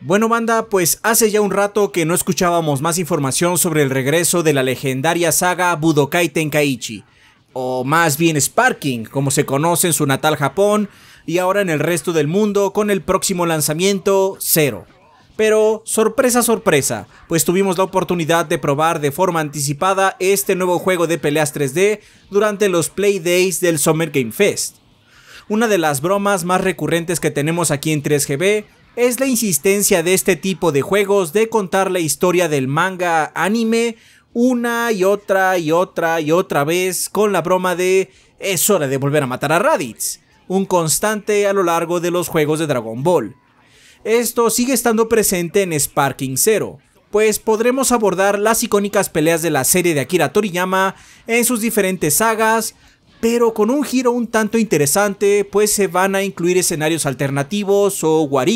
Bueno banda, pues hace ya un rato que no escuchábamos más información sobre el regreso de la legendaria saga Budokai Tenkaichi, o más bien Sparking, como se conoce en su natal Japón y ahora en el resto del mundo con el próximo lanzamiento Zero. Pero sorpresa, sorpresa, pues tuvimos la oportunidad de probar de forma anticipada este nuevo juego de peleas 3D durante los Play Days del Summer Game Fest. Una de las bromas más recurrentes que tenemos aquí en 3GB es la insistencia de este tipo de juegos de contar la historia del manga anime una y otra y otra y otra vez con la broma de es hora de volver a matar a Raditz, un constante a lo largo de los juegos de Dragon Ball. Esto sigue estando presente en Sparking Zero, pues podremos abordar las icónicas peleas de la serie de Akira Toriyama en sus diferentes sagas, pero con un giro un tanto interesante, pues se van a incluir escenarios alternativos o what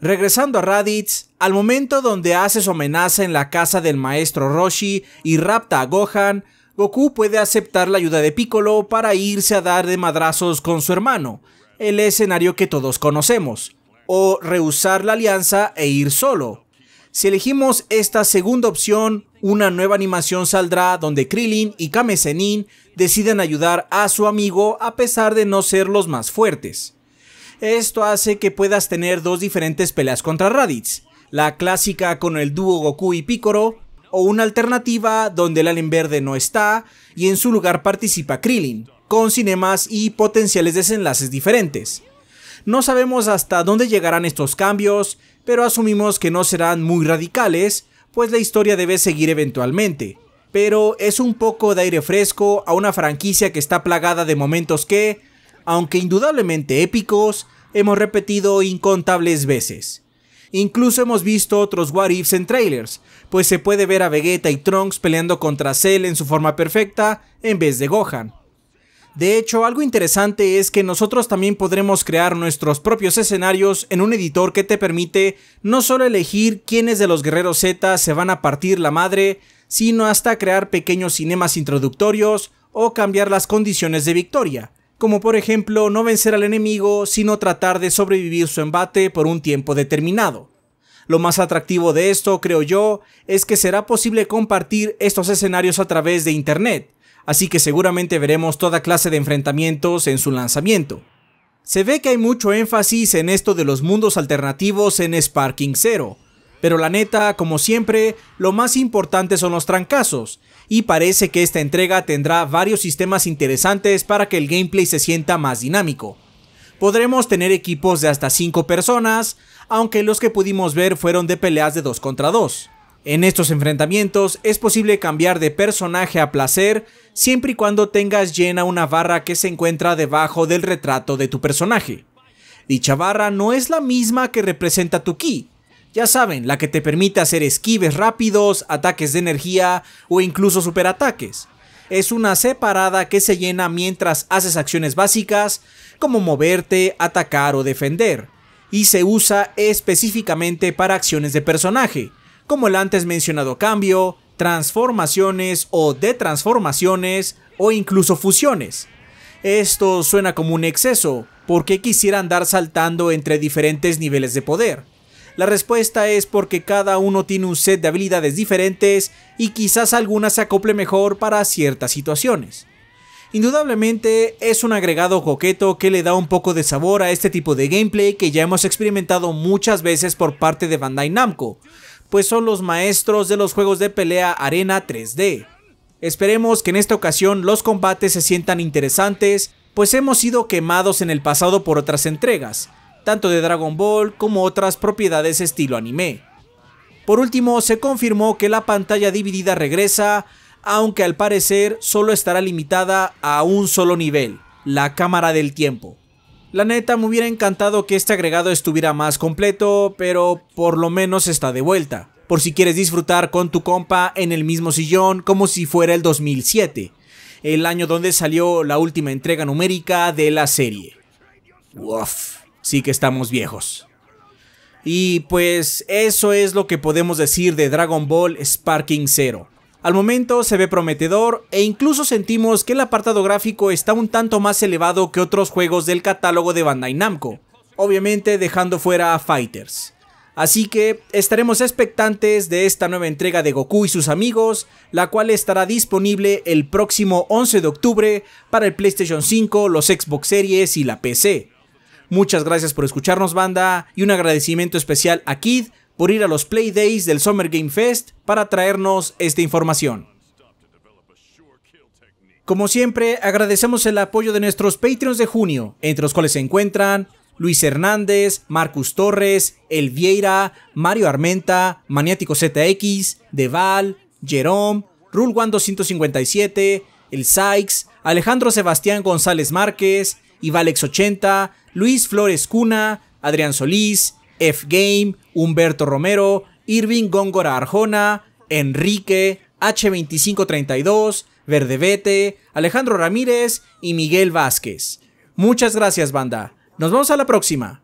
Regresando a Raditz, al momento donde hace su amenaza en la casa del maestro Roshi y rapta a Gohan, Goku puede aceptar la ayuda de Piccolo para irse a dar de madrazos con su hermano, el escenario que todos conocemos, o rehusar la alianza e ir solo, si elegimos esta segunda opción, una nueva animación saldrá donde Krillin y Kame deciden ayudar a su amigo a pesar de no ser los más fuertes. Esto hace que puedas tener dos diferentes peleas contra Raditz, la clásica con el dúo Goku y Piccolo, o una alternativa donde el alien verde no está y en su lugar participa Krillin, con cinemas y potenciales desenlaces diferentes. No sabemos hasta dónde llegarán estos cambios, pero asumimos que no serán muy radicales, pues la historia debe seguir eventualmente. Pero es un poco de aire fresco a una franquicia que está plagada de momentos que, aunque indudablemente épicos, hemos repetido incontables veces. Incluso hemos visto otros what ifs en trailers, pues se puede ver a Vegeta y Trunks peleando contra Cell en su forma perfecta en vez de Gohan, de hecho, algo interesante es que nosotros también podremos crear nuestros propios escenarios en un editor que te permite no solo elegir quiénes de los guerreros Z se van a partir la madre, sino hasta crear pequeños cinemas introductorios o cambiar las condiciones de victoria, como por ejemplo no vencer al enemigo, sino tratar de sobrevivir su embate por un tiempo determinado. Lo más atractivo de esto, creo yo, es que será posible compartir estos escenarios a través de Internet, así que seguramente veremos toda clase de enfrentamientos en su lanzamiento. Se ve que hay mucho énfasis en esto de los mundos alternativos en Sparking Zero, pero la neta, como siempre, lo más importante son los trancazos, y parece que esta entrega tendrá varios sistemas interesantes para que el gameplay se sienta más dinámico. Podremos tener equipos de hasta 5 personas, aunque los que pudimos ver fueron de peleas de 2 contra 2. En estos enfrentamientos es posible cambiar de personaje a placer siempre y cuando tengas llena una barra que se encuentra debajo del retrato de tu personaje. Dicha barra no es la misma que representa tu ki, ya saben, la que te permite hacer esquives rápidos, ataques de energía o incluso superataques. Es una separada que se llena mientras haces acciones básicas como moverte, atacar o defender, y se usa específicamente para acciones de personaje como el antes mencionado cambio, transformaciones o detransformaciones o incluso fusiones. Esto suena como un exceso, porque quisiera andar saltando entre diferentes niveles de poder? La respuesta es porque cada uno tiene un set de habilidades diferentes y quizás alguna se acople mejor para ciertas situaciones. Indudablemente es un agregado coqueto que le da un poco de sabor a este tipo de gameplay que ya hemos experimentado muchas veces por parte de Bandai Namco, pues son los maestros de los juegos de pelea Arena 3D. Esperemos que en esta ocasión los combates se sientan interesantes, pues hemos sido quemados en el pasado por otras entregas, tanto de Dragon Ball como otras propiedades estilo anime. Por último, se confirmó que la pantalla dividida regresa, aunque al parecer solo estará limitada a un solo nivel, la cámara del tiempo. La neta me hubiera encantado que este agregado estuviera más completo, pero por lo menos está de vuelta, por si quieres disfrutar con tu compa en el mismo sillón como si fuera el 2007, el año donde salió la última entrega numérica de la serie. Uff, sí que estamos viejos. Y pues eso es lo que podemos decir de Dragon Ball Sparking Zero. Al momento se ve prometedor e incluso sentimos que el apartado gráfico está un tanto más elevado que otros juegos del catálogo de Bandai Namco, obviamente dejando fuera a Fighters. Así que estaremos expectantes de esta nueva entrega de Goku y sus amigos, la cual estará disponible el próximo 11 de octubre para el PlayStation 5, los Xbox Series y la PC. Muchas gracias por escucharnos banda y un agradecimiento especial a Kid por ir a los Play Days del Summer Game Fest para traernos esta información. Como siempre, agradecemos el apoyo de nuestros Patreons de junio, entre los cuales se encuentran Luis Hernández, Marcus Torres, El Vieira, Mario Armenta, Maniático ZX, Deval, Jerome, Rulwan 257, El Sykes, Alejandro Sebastián González Márquez, Ivalex 80, Luis Flores Cuna, Adrián Solís, F. Game, Humberto Romero, Irving Góngora Arjona, Enrique, H2532, Verdevete, Alejandro Ramírez y Miguel Vázquez. Muchas gracias, banda. Nos vemos a la próxima.